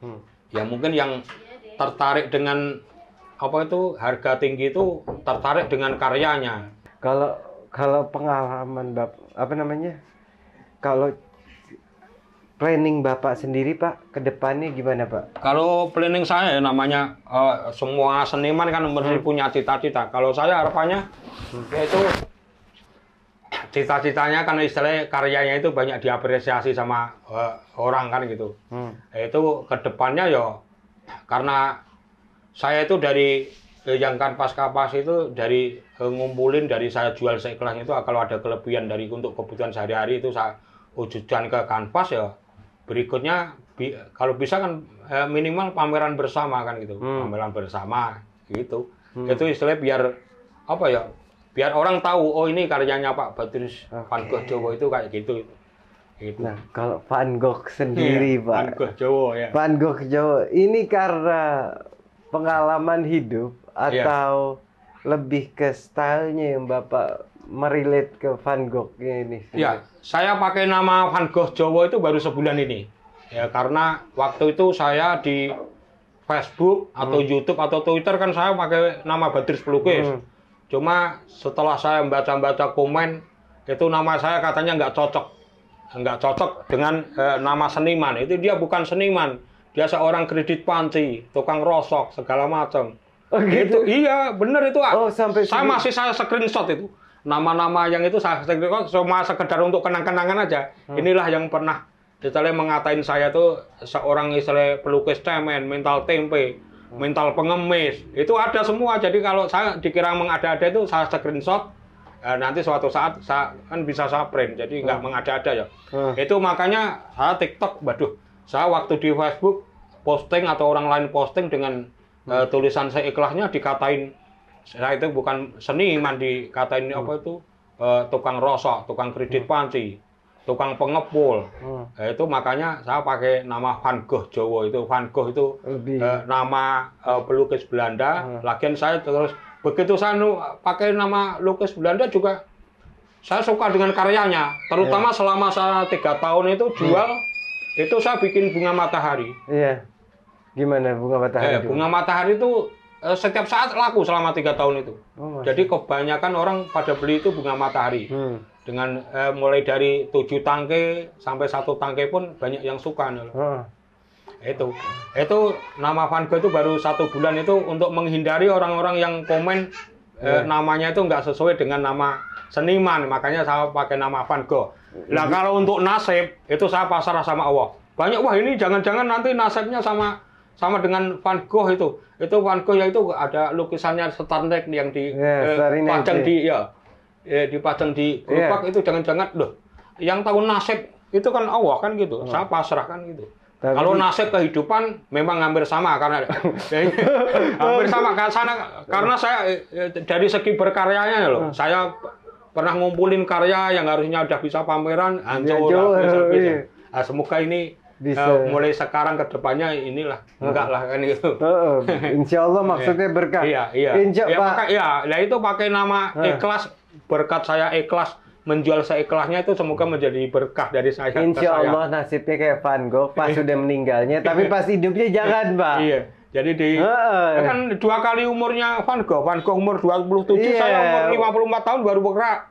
Hmm. Ya mungkin yang tertarik dengan apa itu harga tinggi itu tertarik dengan karyanya. Kalau kalau pengalaman bab apa namanya kalau planning bapak sendiri pak ke kedepannya gimana pak? Kalau planning saya namanya uh, semua seniman kan mesti hmm. punya cita-cita. Kalau saya harapannya hmm. yaitu cita-citanya kan istilahnya karyanya itu banyak diapresiasi sama uh, orang kan gitu. Hmm. Itu kedepannya ya karena saya itu dari yang kan kapas itu dari eh, ngumpulin dari saya jual seikhlas itu ah, kalau ada kelebihan dari untuk kebutuhan sehari-hari itu saya wujudkan ke kanvas ya berikutnya bi, kalau bisa kan eh, minimal pameran bersama kan gitu hmm. pameran bersama gitu hmm. itu istilah biar apa ya biar orang tahu oh ini karyanya Pak Batrus okay. Van Gogh Jawa itu kayak gitu gitu. Nah, kalau Van Gogh sendiri, iya, Pak. Van Gogh Jawa ya. Van Gogh Jawa ini karena pengalaman hidup Iya. atau yeah. lebih ke stylenya yang Bapak merilet ke Van gogh ini? Ya, saya pakai nama Van Gogh Jawa itu baru sebulan ini. Ya, karena waktu itu saya di Facebook atau hmm. YouTube atau Twitter kan saya pakai nama Badris Pelukis. Hmm. Cuma setelah saya baca-baca komen itu nama saya katanya nggak cocok, nggak cocok dengan eh, nama seniman. Itu dia bukan seniman, dia seorang kredit panci, tukang rosok segala macam. Oh gitu. Itu, iya, bener itu. Oh, sampai saya sini. masih saya screenshot itu. Nama-nama yang itu saya screenshot oh, cuma sekedar untuk kenang-kenangan aja. Hmm. Inilah yang pernah istilah mengatain saya tuh seorang istilah pelukis cemen, mental tempe, hmm. mental pengemis. Itu ada semua. Jadi kalau saya dikira mengada-ada itu saya screenshot eh, nanti suatu saat saya kan bisa saya print. Jadi hmm. nggak hmm. mengada-ada ya. Hmm. Itu makanya saya TikTok, waduh. Saya waktu di Facebook posting atau orang lain posting dengan uh, tulisan seikhlasnya dikatain saya itu bukan seniman dikatain hmm. apa itu uh, tukang rosok, tukang kredit hmm. panci, tukang pengepul. Hmm. Ya, itu makanya saya pakai nama Van Gogh Jawa itu Van Gogh itu uh, nama uh, pelukis Belanda. Hmm. Lagian saya terus begitu saya pakai nama lukis Belanda juga saya suka dengan karyanya, terutama yeah. selama saya tiga tahun itu jual hmm. itu saya bikin bunga matahari. Yeah Gimana bunga matahari? Eh, bunga matahari itu eh, setiap saat laku selama tiga tahun itu. Oh, Jadi kebanyakan orang pada beli itu bunga matahari. Hmm. Dengan eh, mulai dari tujuh tangke sampai satu tangke pun banyak yang suka. Hmm. Itu, itu nama Van Gogh itu baru satu bulan itu untuk menghindari orang-orang yang komen hmm. eh, iya. namanya itu nggak sesuai dengan nama seniman. Makanya saya pakai nama Van Gogh. Lah iya. kalau untuk nasib itu saya pasrah sama Allah. Banyak wah ini jangan-jangan nanti nasibnya sama sama dengan Van Gogh itu itu Van Gogh ya itu ada lukisannya Starnek yang di yeah, eh, padang di ya eh, dipajang di lupa iya. yeah. itu jangan-jangan loh yang tahu nasib itu kan Allah kan gitu oh. saya pasrah kan gitu tapi... Kalau nasib kehidupan memang hampir sama karena hampir sama karena sana karena saya eh, dari segi berkaryanya ya, loh. Hmm. Saya pernah ngumpulin karya yang harusnya udah bisa pameran hancur. Ya, Nah, semoga ini bisa. Uh, mulai sekarang ke depannya inilah enggak lah kan gitu. Uh, insya Allah iya. maksudnya berkah. Iya, iya. Insya ya, maka, ya, itu pakai nama uh. ikhlas berkat saya ikhlas menjual saya seikhlasnya itu semoga menjadi berkah dari saya. Insya Allah nasibnya kayak Van Gogh pas sudah iya. meninggalnya, tapi pas hidupnya jangan, Pak. Iya. Jadi di uh, kan dua kali umurnya Van Gogh, Van Gogh umur 27, yeah. Iya. saya umur 54 tahun baru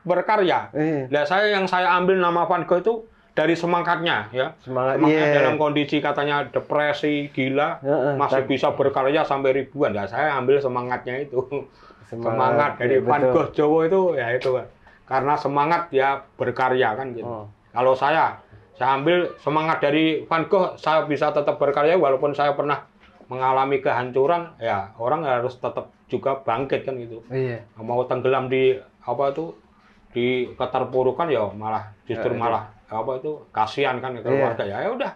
berkarya. Nah, lah saya yang saya ambil nama Van Gogh itu dari semangatnya ya Semangat yeah. dalam kondisi katanya depresi gila uh, uh, masih tak. bisa berkarya sampai ribuan lah saya ambil semangatnya itu semangat, semangat dari iya, Van Gogh Jowo itu ya itu karena semangat ya berkarya kan gitu oh. kalau saya saya ambil semangat dari Van Gogh saya bisa tetap berkarya walaupun saya pernah mengalami kehancuran ya orang harus tetap juga bangkit kan gitu iya. mau tenggelam di apa tuh? di keterpurukan ya malah ya, justru ya, malah apa itu kasihan kan iya. keluarga yeah. ya. Ya udah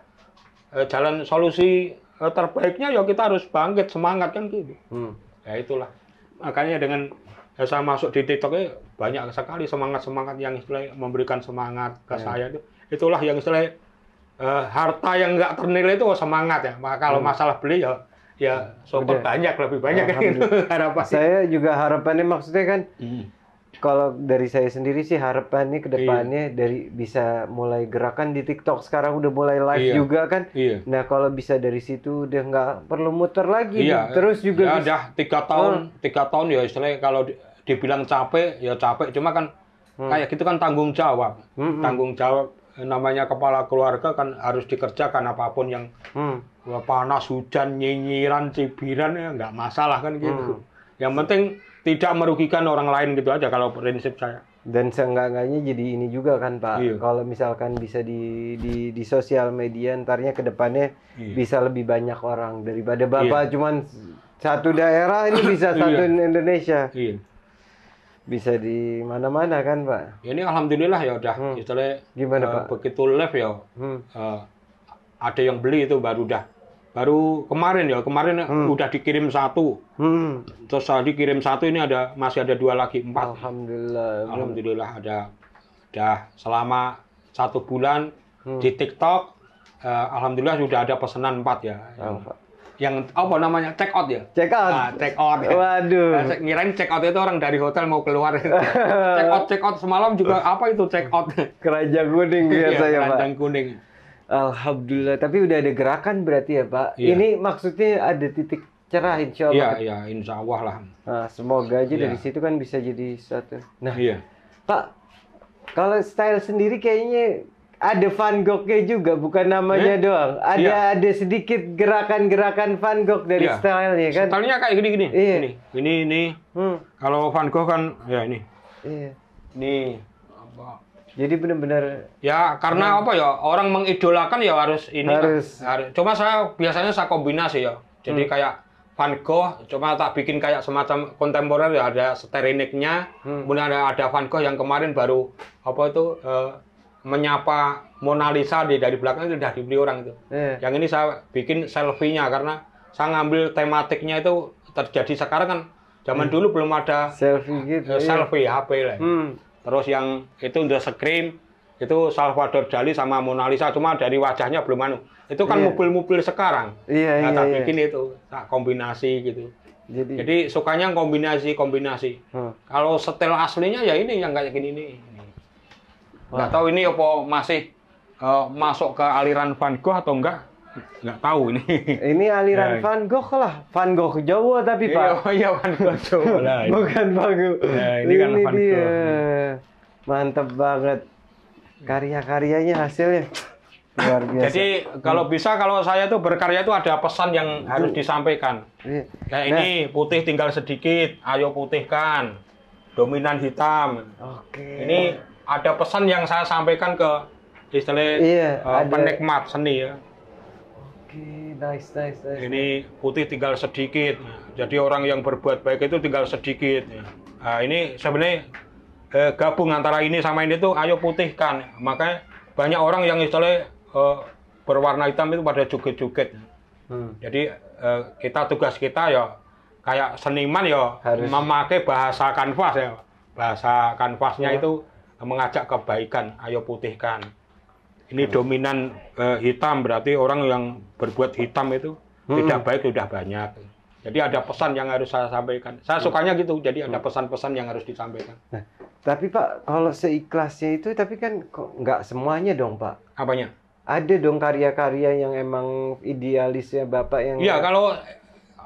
eh, jalan solusi eh, terbaiknya ya kita harus bangkit semangat kan gitu. Hmm. Ya itulah. Makanya dengan ya saya masuk di TikTok ya banyak sekali semangat-semangat yang istilah memberikan semangat ke yeah. saya itu. Itulah yang istilah uh, harta yang nggak ternilai itu oh, semangat ya. Maka kalau hmm. masalah beli ya ya iya. super banyak lebih banyak kan gitu harapan. Saya juga harapannya maksudnya kan hmm kalau dari saya sendiri sih harapannya kedepannya iya. dari bisa mulai gerakan di TikTok sekarang udah mulai live iya. juga kan. Iya. Nah kalau bisa dari situ udah nggak perlu muter lagi. Iya. Terus juga. Ya udah tiga tahun oh. tiga tahun ya istilahnya kalau dibilang capek ya capek cuma kan hmm. kayak gitu kan tanggung jawab hmm, hmm. tanggung jawab eh, namanya kepala keluarga kan harus dikerjakan apapun yang hmm. panas hujan nyinyiran cibiran ya nggak masalah kan gitu. Hmm. Yang penting tidak merugikan orang lain gitu aja kalau prinsip saya. Dan seenggak-enggaknya jadi ini juga kan Pak, iya. kalau misalkan bisa di di di sosial media ntarnya kedepannya iya. bisa lebih banyak orang daripada bapak iya. cuman satu daerah ini bisa iya. satu iya. Indonesia. Iya. Bisa di mana-mana kan Pak. Ini alhamdulillah ya udah hmm. istilahnya gimana uh, Pak? Begitu live ya. Hmm. Uh, ada yang beli itu baru udah baru kemarin ya kemarin hmm. udah dikirim satu hmm. terus tadi dikirim satu ini ada masih ada dua lagi empat alhamdulillah alhamdulillah ada dah selama satu bulan hmm. di TikTok uh, alhamdulillah sudah ada pesanan empat ya yang, yang apa namanya check out ya check out nah, check out waduh nah, ngirain check out itu orang dari hotel mau keluar check out check out semalam juga apa itu check out keranjang kuning iya, biasa ya, ya pak keranjang kuning Alhamdulillah. Tapi udah ada gerakan berarti ya Pak. Ya. Ini maksudnya ada titik cerah insya Allah. Iya, iya, insya Allah lah. Nah, semoga aja ya. dari iya. situ kan bisa jadi satu. Nah, iya. Pak, kalau style sendiri kayaknya ada Van Gogh-nya juga, bukan namanya eh? doang. Ada ya. ada sedikit gerakan-gerakan Van Gogh dari style iya. stylenya kan. Stylenya kayak gini-gini. Iya. Ini, ini, ini. Hmm. Kalau Van Gogh kan, ya ini. Iya. Ini apa? Jadi benar-benar ya karena hmm. apa ya orang mengidolakan ya harus ini harus. harus. Cuma saya biasanya saya kombinasi ya. Jadi hmm. kayak Van Gogh cuma tak bikin kayak semacam kontemporer ya ada stereniknya. hmm. kemudian ada, ada Van Gogh yang kemarin baru apa itu uh, menyapa Mona Lisa di dari belakang itu sudah dibeli orang itu. Yeah. Yang ini saya bikin selfie-nya karena saya ngambil tematiknya itu terjadi sekarang kan zaman hmm. dulu belum ada selfie gitu. Uh, selfie iya. HP lah. Hmm. Terus yang itu The Scream itu Salvador Dali sama Mona Lisa cuma dari wajahnya belum anu. Itu kan iya. mobil-mobil yeah. sekarang. Iya yeah, iya. Nah, tak yeah, bikin itu, tak kombinasi gitu. Jadi, Jadi sukanya kombinasi-kombinasi. Hmm. Kalau setel aslinya ya ini yang kayak gini nih. Nggak tahu ini apa masih uh, masuk ke aliran Van Gogh atau enggak nggak tahu ini. Ini aliran ya. Van Gogh lah, Van Gogh Jawa tapi iya, Pak. Iya, iya Van Gogh Jawa lah. Bukan Van Gogh. Ya, ini, ini kan Van Gogh. Dia. Mantep banget. Karya-karyanya hasilnya luar biasa. Jadi kalau bisa kalau saya tuh berkarya itu ada pesan yang harus iya. disampaikan. Iya. Kayak nah, ini putih tinggal sedikit, ayo putihkan. Dominan hitam. Oke. Okay. Ini ada pesan yang saya sampaikan ke istilah iya, uh, penikmat seni ya okay, nice, nice, nice. Ini putih tinggal sedikit. Jadi orang yang berbuat baik itu tinggal sedikit. Nah, ini sebenarnya eh, gabung antara ini sama ini tuh ayo putihkan. Makanya banyak orang yang istilahnya eh, berwarna hitam itu pada joget-joget. Hmm. Jadi eh, kita tugas kita ya kayak seniman ya Harus. memakai bahasa kanvas ya. Bahasa kanvasnya ya. itu mengajak kebaikan, ayo putihkan ini dominan uh, hitam berarti orang yang berbuat hitam itu hmm. tidak baik sudah banyak. Jadi ada pesan yang harus saya sampaikan. Saya hmm. sukanya gitu, jadi ada hmm. pesan-pesan yang harus disampaikan. Nah, tapi Pak, kalau seikhlasnya itu, tapi kan kok nggak semuanya dong Pak? Apanya? Ada dong karya-karya yang emang idealisnya Bapak yang... Iya, kalau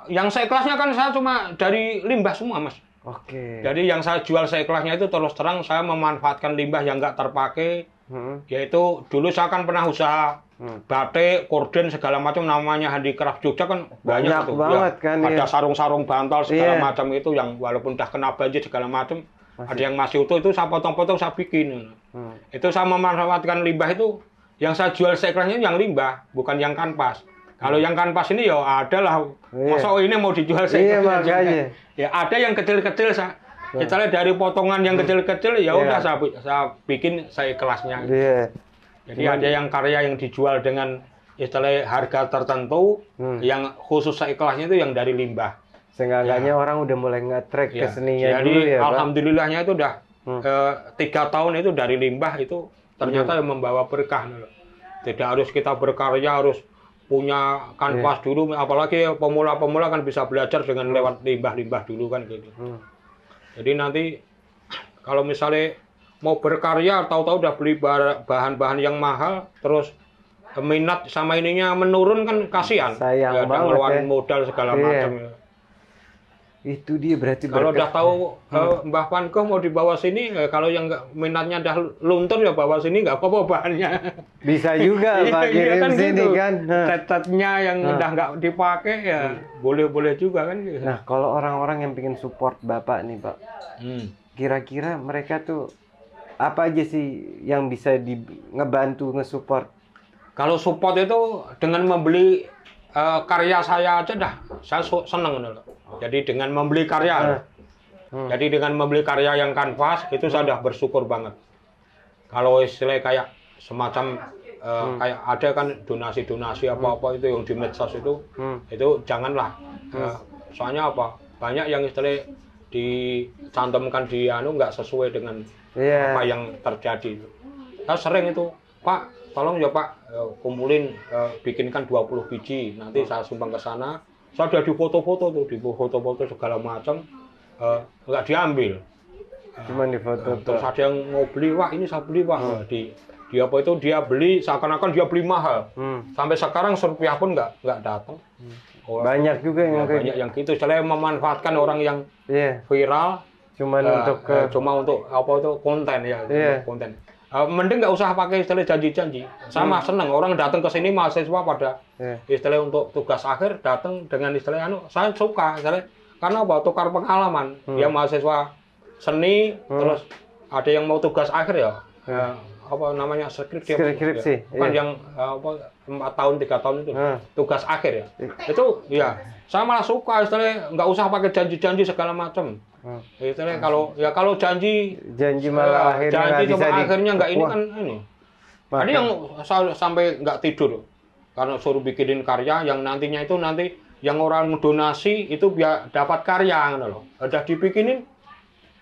yang seikhlasnya kan saya cuma dari limbah semua Mas. Oke. Okay. Jadi yang saya jual seikhlasnya itu terus terang saya memanfaatkan limbah yang nggak terpakai, hmm. yaitu dulu saya kan pernah usaha hmm. batik, korden segala macam namanya handicraft Jogja kan banyak, banyak tuh. Ya, banget ya. kan ada iya. sarung-sarung iya. bantal segala yeah. macam itu yang walaupun udah kena banjir segala macam ada yang masih utuh itu saya potong-potong saya bikin hmm. itu saya memanfaatkan limbah itu yang saya jual sekelasnya yang limbah bukan yang kanvas kalau hmm. yang kanvas ini ya ada lah. Iya. Masa ini mau dijual saya iya, Ya ada yang kecil-kecil saya kita ya, lihat dari potongan yang kecil-kecil ya iya. udah saya, saya bikin saya kelasnya. yeah. Jadi Cuman, ada yang karya yang dijual dengan istilah harga tertentu, hmm. yang khusus saya kelasnya itu yang dari limbah. Seenggaknya ya. orang udah mulai nge-track ya. kesenian Jadi, dulu ya. alhamdulillahnya itu udah hmm. e, tiga tahun itu dari limbah itu ternyata hmm. membawa berkah Tidak harus kita berkarya harus punya kanvas yeah. dulu, apalagi pemula-pemula kan bisa belajar dengan lewat limbah-limbah dulu kan gitu. Hmm. Jadi nanti kalau misalnya mau berkarya tahu-tahu udah beli bahan-bahan yang mahal terus minat sama ininya menurun kan kasihan. Sayang ya, banget ngeluarin ya. modal segala iya. macam. Itu dia berarti Kalau udah tahu uh, eh, Mbah Panko mau dibawa sini, uh, kalau yang nggak minatnya dah luntur ya bawa sini nggak apa-apa bahannya. Bisa juga iya, Pak iya kirim kan sini gitu. kan. Nah. tetetnya yang nah. udah nggak dipakai ya hmm. boleh-boleh hmm. juga kan. Nah kalau orang-orang yang pengen support Bapak nih Pak, kira hmm. kira-kira mereka tuh apa aja sih yang bisa di ngebantu ngesupport? Kalau support itu dengan membeli uh, karya saya aja dah, saya seneng loh Oh. Jadi dengan membeli karya. Hmm. hmm. Jadi dengan membeli karya yang kanvas itu saya sudah bersyukur banget. Kalau istilah kayak semacam uh, hmm. kayak ada kan donasi-donasi hmm. apa-apa itu yang di medsos itu hmm. itu janganlah. Uh, soalnya apa? Banyak yang istilah dicantumkan di anu nggak sesuai dengan yeah. apa yang terjadi. Saya sering itu, Pak, tolong ya Pak eh, kumpulin uh, bikinkan 20 biji nanti saya sumbang ke sana saya sudah di foto foto tuh di foto foto segala macam uh, diambil cuma di foto uh, eh, terus ada yang mau beli wah ini saya beli wah hmm. Eh, di dia apa itu dia beli seakan-akan dia beli mahal hmm. sampai sekarang serupiah pun nggak nggak datang hmm. banyak juga yang ya, banyak gitu. yang gitu saya memanfaatkan orang yang yeah. viral cuman uh, untuk uh, cuma untuk apa itu konten ya yeah. konten Ah, mending nggak usah pakai istilah janji-janji sama hmm. seneng orang datang ke sini mahasiswa pada yeah. istilah untuk tugas akhir datang dengan istilah anu saya suka istilah karena apa tukar pengalaman hmm. ya mahasiswa seni hmm. terus ada yang mau tugas akhir ya, yeah. Ya. apa namanya skripsi skripsi ya. bukan yeah. yang eh, apa empat tahun tiga tahun itu hmm. tugas akhir ya iya. itu ya saya malah suka istilah nggak usah pakai janji-janji segala macam Hmm. Itu nih kalau ya kalau janji janji malah uh, akhirnya janji cuma bisa akhirnya nggak ini kan ini. Ada nah, yang sampai nggak tidur karena suruh bikinin karya yang nantinya itu nanti yang orang donasi itu biar dapat karya gitu loh. Udah dibikinin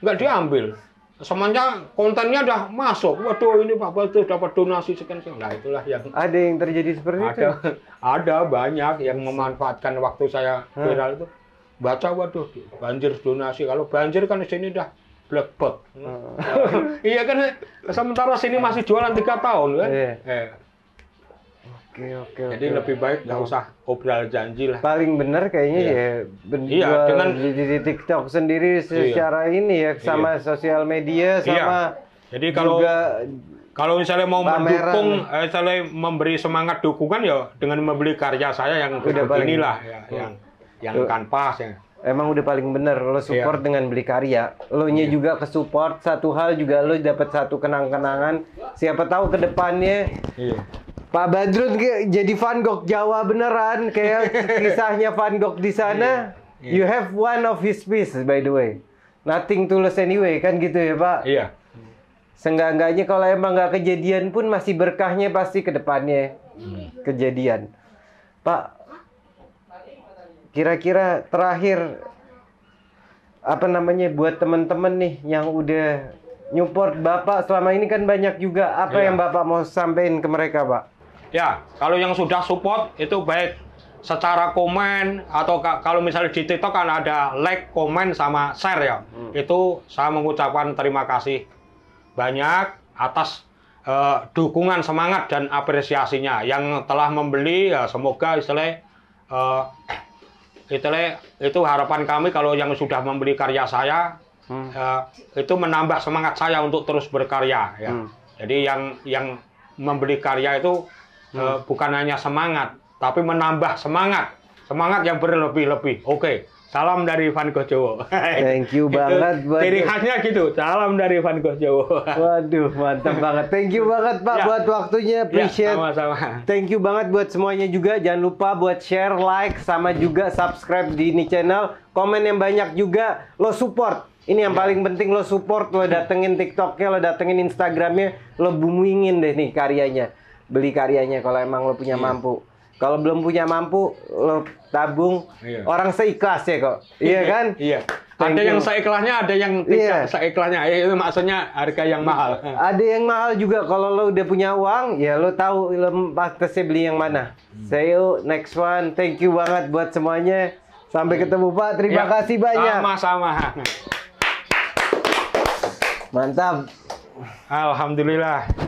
nggak diambil. Semuanya kontennya udah masuk. Waduh ini Bapak itu dapat donasi sekian sekian. Nah itulah yang ada yang terjadi seperti ada, itu. Ada banyak yang memanfaatkan waktu saya viral hmm. itu baca waduh banjir donasi kalau banjir kan di sini udah blebot hmm. iya kan sementara sini masih jualan tiga tahun kan yeah. eh. Iya. Oke, oke, Jadi lebih baik nggak hmm. usah obral janji lah. Paling benar kayaknya iya. ya iya, dengan di, di TikTok sendiri iya. secara iya. ini ya sama iya. sosial media iya. sama iya. Jadi kalau juga kalau misalnya mau pameran. mendukung, eh, misalnya memberi semangat dukungan ya dengan membeli karya saya yang Udah beginilah ya, yang hmm yang kan pas ya emang udah paling bener lo iya. support yeah. dengan beli karya lo nya yeah. juga ke support satu hal juga lo dapat satu kenang-kenangan siapa tahu ke depannya yeah. Pak Badrut jadi Van Gogh Jawa beneran kayak kisahnya Van Gogh di sana yeah. yeah. you have one of his piece by the way nothing to lose anyway kan gitu ya Pak iya yeah. Seenggak-enggaknya kalau emang nggak kejadian pun masih berkahnya pasti ke depannya hmm. kejadian. Pak, kira-kira terakhir apa namanya buat teman-teman nih yang udah nyupport bapak selama ini kan banyak juga apa ya. yang bapak mau sampaikan ke mereka pak? Ya kalau yang sudah support itu baik secara komen atau kalau misalnya di TikTok kan ada like, komen sama share ya. Hmm. Itu saya mengucapkan terima kasih banyak atas uh, dukungan semangat dan apresiasinya yang telah membeli ya semoga istilah uh, eh, itu itu harapan kami kalau yang sudah membeli karya saya hmm. Ya, itu menambah semangat saya untuk terus berkarya ya. Hmm. Jadi yang yang membeli karya itu hmm. eh, bukan hanya semangat tapi menambah semangat, semangat yang berlebih-lebih. Oke. Okay. Salam dari Van Gogh Jowo. Thank you banget. Gitu. Ciri khasnya gitu. Salam dari Van Gogh Jowo. Waduh, mantap banget. Thank you banget Pak ya. buat waktunya. Ya, Appreciate. Ya, sama-sama. Thank you banget buat semuanya juga. Jangan lupa buat share, like, sama juga subscribe di ini channel. Komen yang banyak juga. Lo support. Ini yang ya. paling penting lo support. Lo datengin TikToknya, lo datengin Instagramnya, lo boomingin deh nih karyanya. Beli karyanya kalau emang lo punya ya. mampu. Kalau belum punya mampu, lo tabung. Iya. Orang seikhlas ya kok. Iya, iya kan? Iya. ada you. yang seikhlasnya, ada yang tidak yeah. seikhlasnya. Iya. itu maksudnya harga yang mahal. Ada yang mahal juga. Kalau lo udah punya uang, ya lo tahu lo pasti beli yang mana. Hmm. Saya next one. Thank you banget buat semuanya. Sampai hmm. ketemu Pak. Terima ya. kasih banyak. Sama-sama. Mantap. Alhamdulillah.